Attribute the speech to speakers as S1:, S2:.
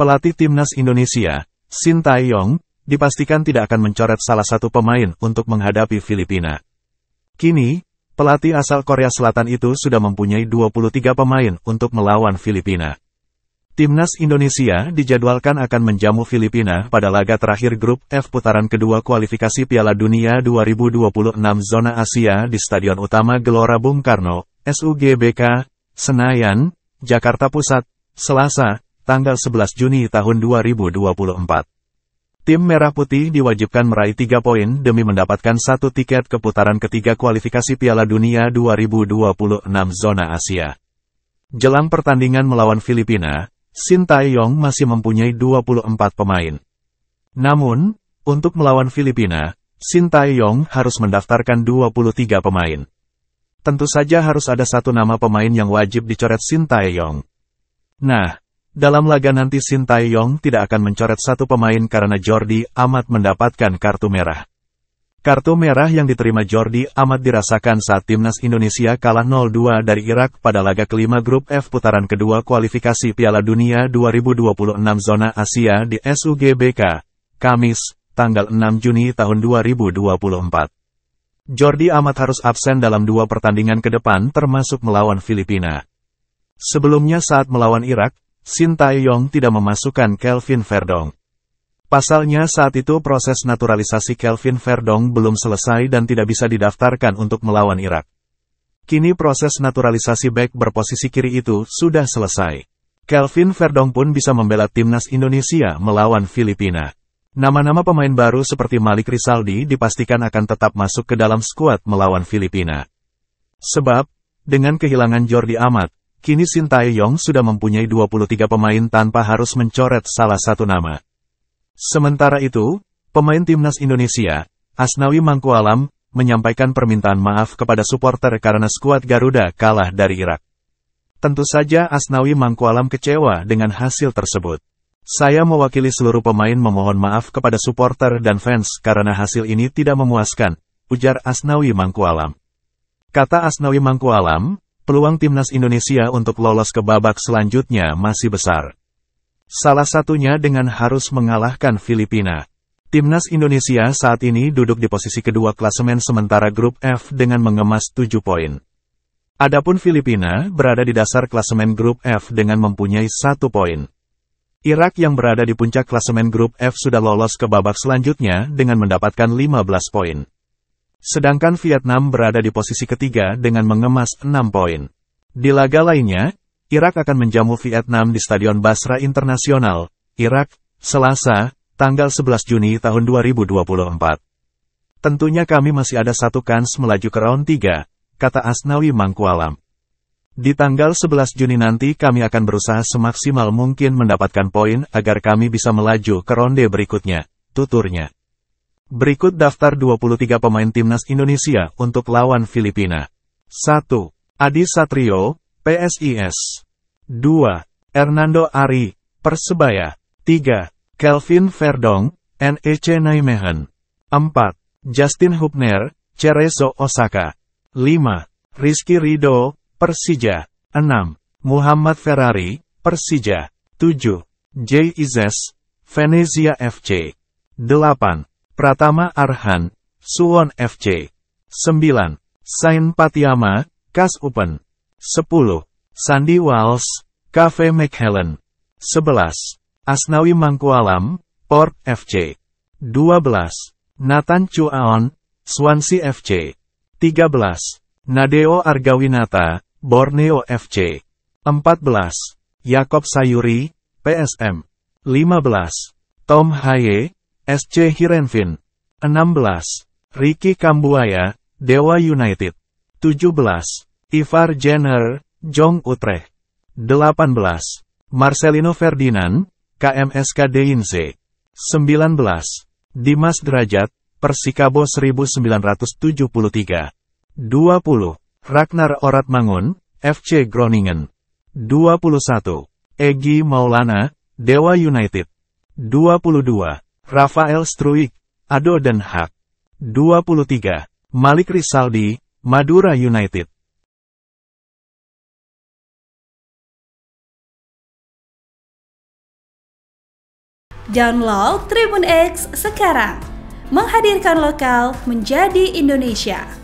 S1: Pelatih Timnas Indonesia, Shin Tae-yong, dipastikan tidak akan mencoret salah satu pemain untuk menghadapi Filipina. Kini, pelatih asal Korea Selatan itu sudah mempunyai 23 pemain untuk melawan Filipina. Timnas Indonesia dijadwalkan akan menjamu Filipina pada laga terakhir grup F putaran kedua kualifikasi Piala Dunia 2026 zona Asia di Stadion Utama Gelora Bung Karno, SUGBK, Senayan, Jakarta Pusat, Selasa, tanggal 11 Juni tahun 2024. Tim Merah Putih diwajibkan meraih 3 poin demi mendapatkan satu tiket ke putaran ketiga kualifikasi Piala Dunia 2026 zona Asia. Jelang pertandingan melawan Filipina, Shin Tae-yong masih mempunyai 24 pemain. Namun, untuk melawan Filipina, Shin Tae-yong harus mendaftarkan 23 pemain. Tentu saja harus ada satu nama pemain yang wajib dicoret Shin Tae-yong. Nah, dalam laga nanti Shin Tae-yong tidak akan mencoret satu pemain karena Jordi amat mendapatkan kartu merah. Kartu merah yang diterima Jordi amat dirasakan saat timnas Indonesia kalah 0-2 dari Irak pada laga kelima grup F putaran kedua kualifikasi Piala Dunia 2026 zona Asia di SUGBK, Kamis, tanggal 6 Juni tahun 2024. Jordi amat harus absen dalam dua pertandingan ke depan termasuk melawan Filipina. Sebelumnya saat melawan Irak, Shin tae tidak memasukkan Kelvin Verdong. Pasalnya saat itu proses naturalisasi Kelvin Verdong belum selesai dan tidak bisa didaftarkan untuk melawan Irak. Kini proses naturalisasi back berposisi kiri itu sudah selesai. Kelvin Verdong pun bisa membela timnas Indonesia melawan Filipina. Nama-nama pemain baru seperti Malik Risaldi dipastikan akan tetap masuk ke dalam skuad melawan Filipina. Sebab, dengan kehilangan Jordi Amat, Kini Shin Tae-yong sudah mempunyai 23 pemain tanpa harus mencoret salah satu nama. Sementara itu, pemain timnas Indonesia, Asnawi Mangkualam, menyampaikan permintaan maaf kepada supporter karena skuad Garuda kalah dari Irak. Tentu saja Asnawi Mangkualam kecewa dengan hasil tersebut. Saya mewakili seluruh pemain memohon maaf kepada supporter dan fans karena hasil ini tidak memuaskan, ujar Asnawi Mangkualam. Kata Asnawi Mangkualam, peluang timnas Indonesia untuk lolos ke babak selanjutnya masih besar. Salah satunya dengan harus mengalahkan Filipina. Timnas Indonesia saat ini duduk di posisi kedua klasemen sementara grup F dengan mengemas 7 poin. Adapun Filipina berada di dasar klasemen grup F dengan mempunyai satu poin. Irak yang berada di puncak klasemen grup F sudah lolos ke babak selanjutnya dengan mendapatkan 15 poin. Sedangkan Vietnam berada di posisi ketiga dengan mengemas 6 poin. Di laga lainnya, Irak akan menjamu Vietnam di Stadion Basra Internasional, Irak, Selasa, tanggal 11 Juni tahun 2024. Tentunya kami masih ada satu kans melaju ke round 3, kata Asnawi Mangkualam. Di tanggal 11 Juni nanti kami akan berusaha semaksimal mungkin mendapatkan poin agar kami bisa melaju ke ronde berikutnya, tuturnya. Berikut daftar 23 pemain timnas Indonesia untuk lawan Filipina. 1. Adi Satrio, PSIS. 2. Hernando Ari, Persebaya. 3. Kelvin Verdong, NEC Nijmegen. 4. Justin Hubner, Cerezo Osaka. 5. Rizky Rido, Persija. 6. Muhammad Ferrari, Persija. 7. Jay Izes, Venezia FC. 8. Pratama Arhan, Suwon FC. 9. Sain Patiama, Kas Upen. 10. Sandy Wals, Cafe McHelen. 11. Asnawi Mangkualam, Port FC. 12. Nathan Chuaon, Swansea FC. 13. Nadeo Argawinata, Borneo FC. 14. Yakob Sayuri, PSM. 15. Tom Haye, SC Hirenvin. 16. Ricky Kambuaya, Dewa United. 17. Ivar Jenner, Jong Utrecht. 18. Marcelino Ferdinand, KMSK Deinze. 19. Dimas Derajat, Persikabo 1973. 20. Ragnar Oratmangun, FC Groningen. 21. Egi Maulana, Dewa United. 22. Rafael Struik, Ado Den Haag. 23. Malik Risaldi, Madura United. Download Tribun X sekarang. Menghadirkan lokal menjadi Indonesia.